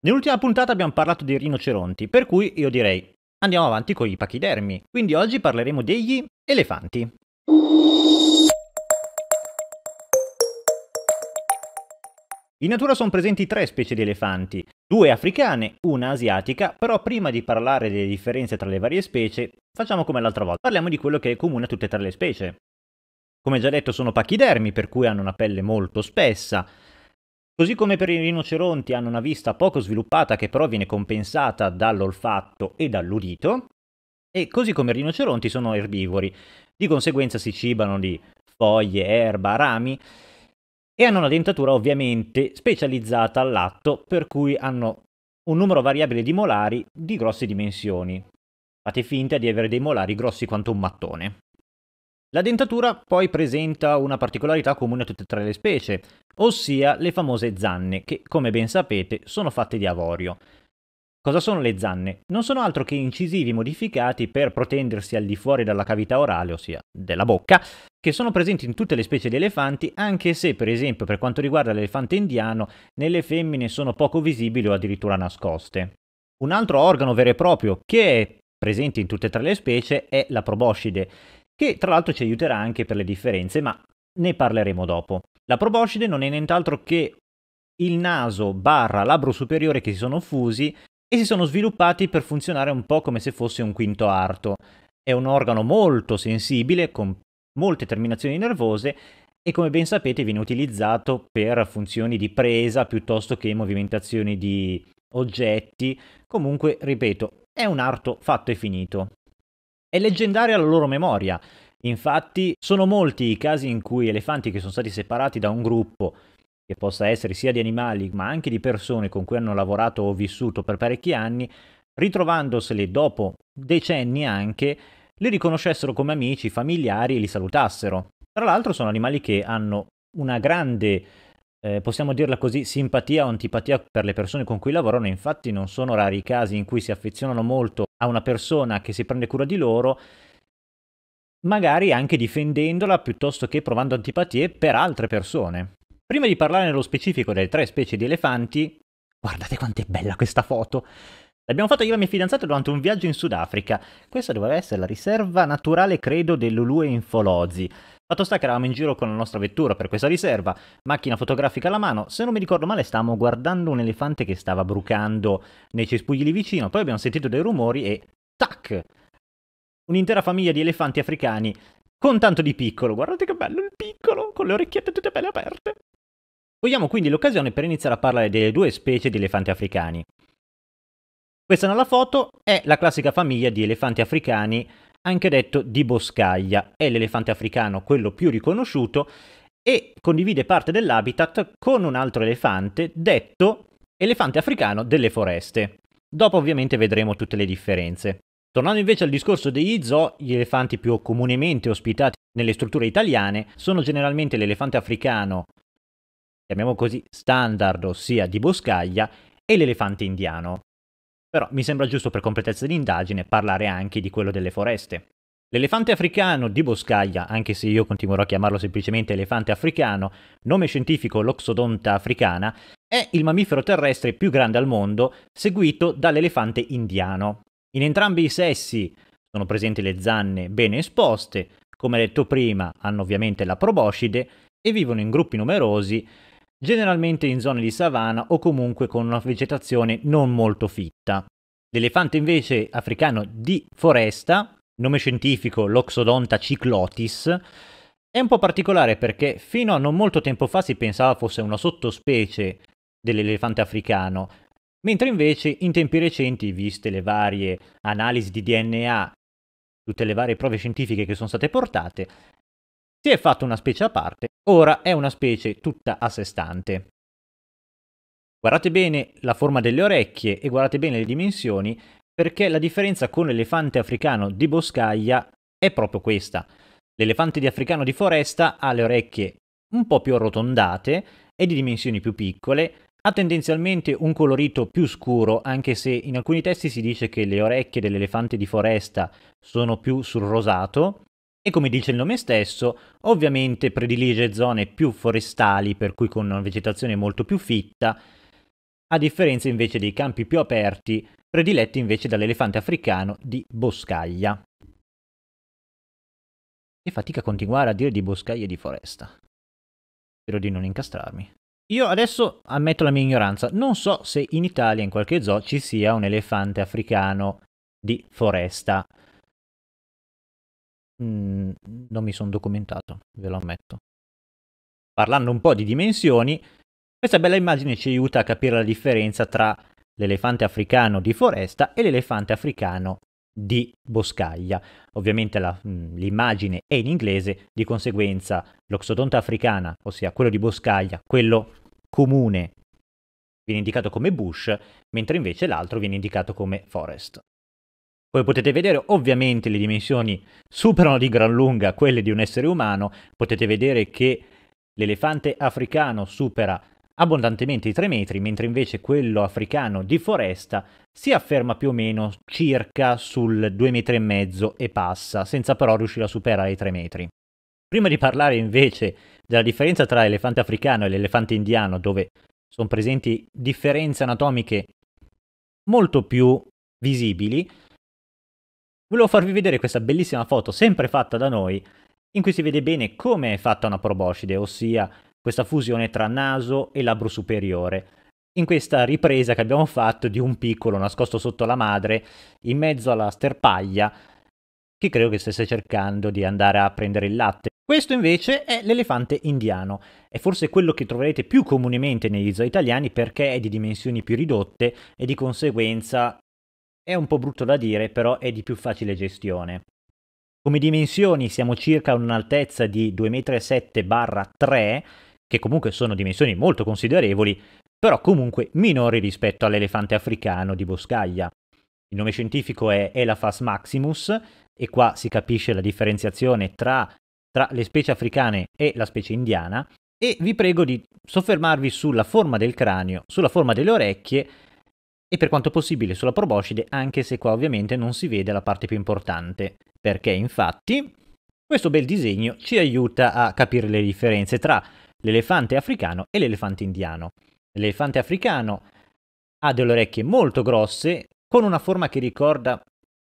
Nell'ultima puntata abbiamo parlato dei rinoceronti, per cui io direi andiamo avanti con i pachidermi. Quindi oggi parleremo degli elefanti. In natura sono presenti tre specie di elefanti, due africane, una asiatica, però prima di parlare delle differenze tra le varie specie, facciamo come l'altra volta, parliamo di quello che è comune a tutte e tre le specie. Come già detto sono pachidermi, per cui hanno una pelle molto spessa, Così come per i rinoceronti hanno una vista poco sviluppata che però viene compensata dall'olfatto e dall'udito, e così come i rinoceronti sono erbivori, di conseguenza si cibano di foglie, erba, rami e hanno una dentatura ovviamente specializzata al lato, per cui hanno un numero variabile di molari di grosse dimensioni. Fate finta di avere dei molari grossi quanto un mattone. La dentatura poi presenta una particolarità comune a tutte e tre le specie, ossia le famose zanne, che come ben sapete sono fatte di avorio. Cosa sono le zanne? Non sono altro che incisivi modificati per protendersi al di fuori dalla cavità orale, ossia della bocca, che sono presenti in tutte le specie di elefanti, anche se per esempio per quanto riguarda l'elefante indiano, nelle femmine sono poco visibili o addirittura nascoste. Un altro organo vero e proprio che è presente in tutte e tre le specie è la proboscide, che tra l'altro ci aiuterà anche per le differenze, ma ne parleremo dopo. La proboscide non è nient'altro che il naso barra labbro superiore che si sono fusi e si sono sviluppati per funzionare un po' come se fosse un quinto arto. È un organo molto sensibile, con molte terminazioni nervose e come ben sapete viene utilizzato per funzioni di presa piuttosto che movimentazioni di oggetti. Comunque, ripeto, è un arto fatto e finito è leggendaria la loro memoria. Infatti sono molti i casi in cui elefanti che sono stati separati da un gruppo, che possa essere sia di animali ma anche di persone con cui hanno lavorato o vissuto per parecchi anni, ritrovandoseli dopo decenni anche, li riconoscessero come amici, familiari e li salutassero. Tra l'altro sono animali che hanno una grande eh, possiamo dirla così, simpatia o antipatia per le persone con cui lavorano, infatti non sono rari i casi in cui si affezionano molto a una persona che si prende cura di loro, magari anche difendendola piuttosto che provando antipatie per altre persone. Prima di parlare nello specifico delle tre specie di elefanti, guardate quanto è bella questa foto! L'abbiamo fatta io e mia fidanzata durante un viaggio in Sudafrica. Questa doveva essere la riserva naturale, credo, dell'Ulue Infolozi. Fatto sta che eravamo in giro con la nostra vettura per questa riserva, macchina fotografica alla mano, se non mi ricordo male stavamo guardando un elefante che stava brucando nei cespugli lì vicino, poi abbiamo sentito dei rumori e tac! Un'intera famiglia di elefanti africani con tanto di piccolo, guardate che bello il piccolo, con le orecchiette tutte belle aperte. Vogliamo quindi l'occasione per iniziare a parlare delle due specie di elefanti africani. Questa nella foto è la classica famiglia di elefanti africani anche detto di boscaglia. È l'elefante africano quello più riconosciuto e condivide parte dell'habitat con un altro elefante detto elefante africano delle foreste. Dopo ovviamente vedremo tutte le differenze. Tornando invece al discorso degli zoo, gli elefanti più comunemente ospitati nelle strutture italiane sono generalmente l'elefante africano, chiamiamo così standard, ossia di boscaglia, e l'elefante indiano. Però mi sembra giusto per completezza di indagine parlare anche di quello delle foreste. L'elefante africano di boscaglia, anche se io continuerò a chiamarlo semplicemente elefante africano, nome scientifico Loxodonta africana, è il mammifero terrestre più grande al mondo, seguito dall'elefante indiano. In entrambi i sessi sono presenti le zanne bene esposte, come detto prima hanno ovviamente la proboscide e vivono in gruppi numerosi generalmente in zone di savana o comunque con una vegetazione non molto fitta. L'elefante invece africano di foresta, nome scientifico Loxodonta ciclotis, è un po' particolare perché fino a non molto tempo fa si pensava fosse una sottospecie dell'elefante africano, mentre invece in tempi recenti, viste le varie analisi di DNA, tutte le varie prove scientifiche che sono state portate, si è fatta una specie a parte, ora è una specie tutta a sé stante. Guardate bene la forma delle orecchie e guardate bene le dimensioni perché la differenza con l'elefante africano di boscaglia è proprio questa. L'elefante di africano di foresta ha le orecchie un po' più arrotondate e di dimensioni più piccole, ha tendenzialmente un colorito più scuro, anche se in alcuni testi si dice che le orecchie dell'elefante di foresta sono più sul rosato, e come dice il nome stesso, ovviamente predilige zone più forestali, per cui con una vegetazione molto più fitta, a differenza invece dei campi più aperti, prediletti invece dall'elefante africano di boscaglia. E fatica a continuare a dire di boscaglia e di foresta. Spero di non incastrarmi. Io adesso ammetto la mia ignoranza, non so se in Italia in qualche zoo ci sia un elefante africano di foresta. Mm, non mi sono documentato, ve lo ammetto. Parlando un po' di dimensioni, questa bella immagine ci aiuta a capire la differenza tra l'elefante africano di foresta e l'elefante africano di boscaglia. Ovviamente la, mm, l'immagine è in inglese, di conseguenza l'oxodonta africana, ossia quello di boscaglia, quello comune, viene indicato come bush, mentre invece l'altro viene indicato come forest. Come potete vedere ovviamente le dimensioni superano di gran lunga quelle di un essere umano, potete vedere che l'elefante africano supera abbondantemente i 3 metri, mentre invece quello africano di foresta si afferma più o meno circa sul 2 metri e mezzo e passa, senza però riuscire a superare i 3 metri. Prima di parlare invece della differenza tra l'elefante africano e l'elefante indiano, dove sono presenti differenze anatomiche molto più visibili, Volevo farvi vedere questa bellissima foto, sempre fatta da noi, in cui si vede bene come è fatta una proboscide, ossia questa fusione tra naso e labbro superiore. In questa ripresa che abbiamo fatto di un piccolo nascosto sotto la madre, in mezzo alla sterpaglia, che credo che stesse cercando di andare a prendere il latte. Questo invece è l'elefante indiano, è forse quello che troverete più comunemente negli zoo italiani perché è di dimensioni più ridotte e di conseguenza è un po' brutto da dire, però è di più facile gestione. Come dimensioni siamo circa a un'altezza di 2,7 m, 3, che comunque sono dimensioni molto considerevoli, però comunque minori rispetto all'elefante africano di boscaglia. Il nome scientifico è Elaphas maximus e qua si capisce la differenziazione tra, tra le specie africane e la specie indiana e vi prego di soffermarvi sulla forma del cranio, sulla forma delle orecchie e per quanto possibile sulla proboscide, anche se qua ovviamente non si vede la parte più importante, perché infatti questo bel disegno ci aiuta a capire le differenze tra l'elefante africano e l'elefante indiano. L'elefante africano ha delle orecchie molto grosse, con una forma che ricorda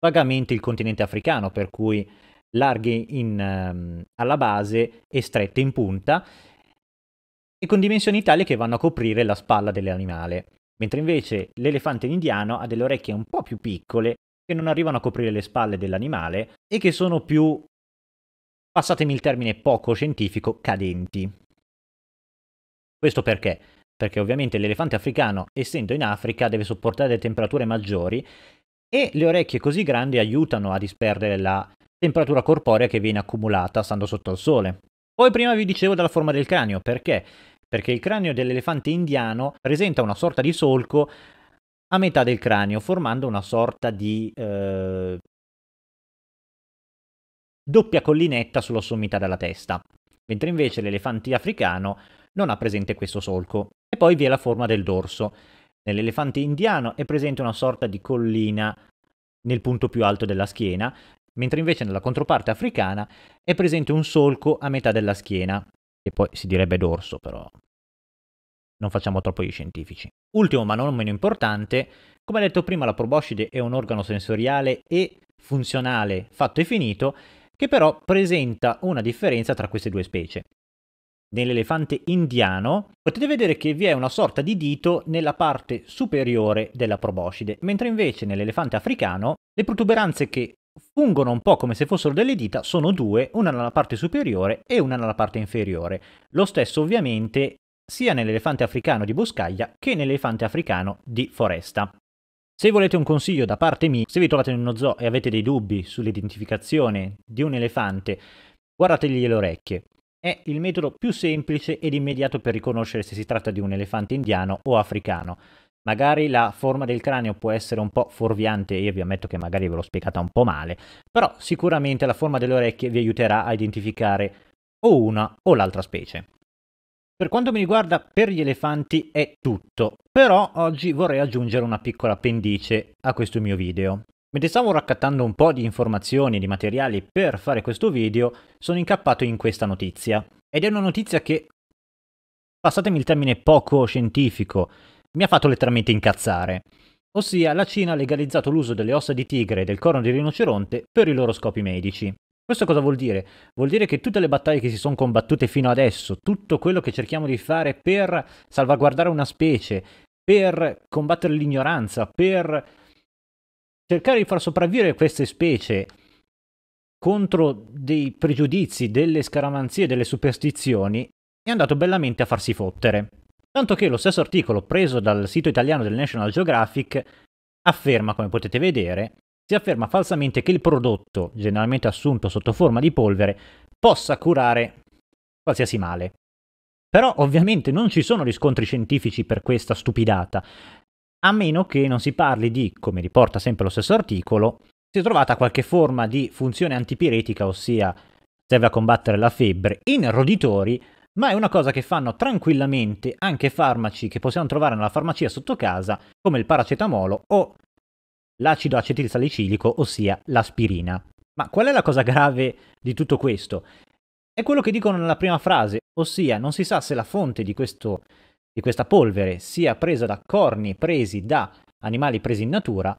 vagamente il continente africano, per cui larghe in, um, alla base e strette in punta, e con dimensioni tali che vanno a coprire la spalla dell'animale mentre invece l'elefante indiano ha delle orecchie un po' più piccole che non arrivano a coprire le spalle dell'animale e che sono più, passatemi il termine poco scientifico, cadenti. Questo perché? Perché ovviamente l'elefante africano, essendo in Africa, deve sopportare delle temperature maggiori e le orecchie così grandi aiutano a disperdere la temperatura corporea che viene accumulata stando sotto al sole. Poi prima vi dicevo della forma del cranio, perché perché il cranio dell'elefante indiano presenta una sorta di solco a metà del cranio, formando una sorta di eh, doppia collinetta sulla sommità della testa, mentre invece l'elefante africano non ha presente questo solco. E poi vi è la forma del dorso. Nell'elefante indiano è presente una sorta di collina nel punto più alto della schiena, mentre invece nella controparte africana è presente un solco a metà della schiena che poi si direbbe dorso, però non facciamo troppo gli scientifici. Ultimo ma non meno importante, come detto prima la proboscide è un organo sensoriale e funzionale fatto e finito, che però presenta una differenza tra queste due specie. Nell'elefante indiano potete vedere che vi è una sorta di dito nella parte superiore della proboscide, mentre invece nell'elefante africano le protuberanze che fungono un po' come se fossero delle dita, sono due, una nella parte superiore e una nella parte inferiore. Lo stesso ovviamente sia nell'elefante africano di boscaglia che nell'elefante africano di foresta. Se volete un consiglio da parte mia, se vi trovate in uno zoo e avete dei dubbi sull'identificazione di un elefante, guardategli le orecchie. È il metodo più semplice ed immediato per riconoscere se si tratta di un elefante indiano o africano magari la forma del cranio può essere un po' fuorviante, io vi ammetto che magari ve l'ho spiegata un po' male, però sicuramente la forma delle orecchie vi aiuterà a identificare o una o l'altra specie. Per quanto mi riguarda, per gli elefanti è tutto, però oggi vorrei aggiungere una piccola appendice a questo mio video. Mentre stavo raccattando un po' di informazioni e di materiali per fare questo video, sono incappato in questa notizia. Ed è una notizia che, passatemi il termine poco scientifico, mi ha fatto letteralmente incazzare. Ossia, la Cina ha legalizzato l'uso delle ossa di tigre e del corno di rinoceronte per i loro scopi medici. Questo cosa vuol dire? Vuol dire che tutte le battaglie che si sono combattute fino adesso, tutto quello che cerchiamo di fare per salvaguardare una specie, per combattere l'ignoranza, per cercare di far sopravvivere queste specie contro dei pregiudizi, delle scaramanzie, delle superstizioni, è andato bellamente a farsi fottere. Tanto che lo stesso articolo preso dal sito italiano del National Geographic afferma, come potete vedere, si afferma falsamente che il prodotto, generalmente assunto sotto forma di polvere, possa curare qualsiasi male. Però ovviamente non ci sono riscontri scientifici per questa stupidata, a meno che non si parli di, come riporta sempre lo stesso articolo, si è trovata qualche forma di funzione antipiretica, ossia serve a combattere la febbre, in roditori ma è una cosa che fanno tranquillamente anche farmaci che possiamo trovare nella farmacia sotto casa, come il paracetamolo o l'acido acetilsalicilico, ossia l'aspirina. Ma qual è la cosa grave di tutto questo? È quello che dicono nella prima frase, ossia non si sa se la fonte di, questo, di questa polvere sia presa da corni presi da animali presi in natura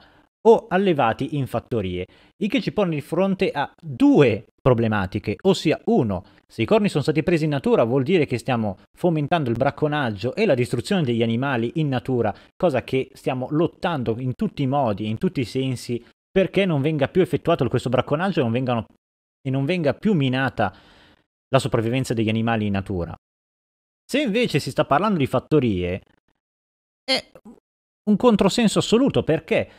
o allevati in fattorie, il che ci pone di fronte a due problematiche, ossia uno, se i corni sono stati presi in natura vuol dire che stiamo fomentando il bracconaggio e la distruzione degli animali in natura, cosa che stiamo lottando in tutti i modi, in tutti i sensi, perché non venga più effettuato questo bracconaggio e non, vengano, e non venga più minata la sopravvivenza degli animali in natura. Se invece si sta parlando di fattorie, è un controsenso assoluto perché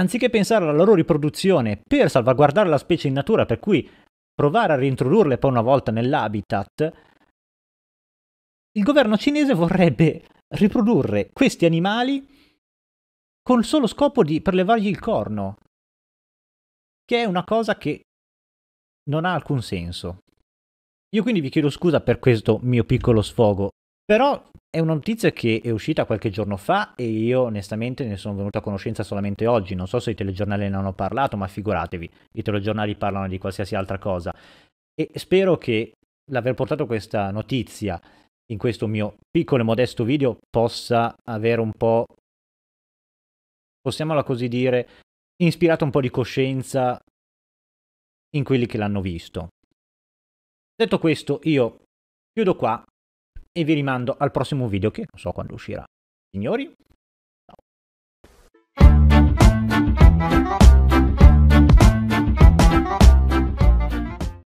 anziché pensare alla loro riproduzione per salvaguardare la specie in natura, per cui provare a reintrodurle poi una volta nell'habitat, il governo cinese vorrebbe riprodurre questi animali con il solo scopo di prelevargli il corno, che è una cosa che non ha alcun senso. Io quindi vi chiedo scusa per questo mio piccolo sfogo, però è una notizia che è uscita qualche giorno fa e io onestamente ne sono venuto a conoscenza solamente oggi, non so se i telegiornali ne hanno parlato, ma figuratevi, i telegiornali parlano di qualsiasi altra cosa. E spero che l'aver portato questa notizia in questo mio piccolo e modesto video possa avere un po', possiamola così dire, ispirato un po' di coscienza in quelli che l'hanno visto. Detto questo, io chiudo qua e vi rimando al prossimo video che non so quando uscirà. Signori, ciao.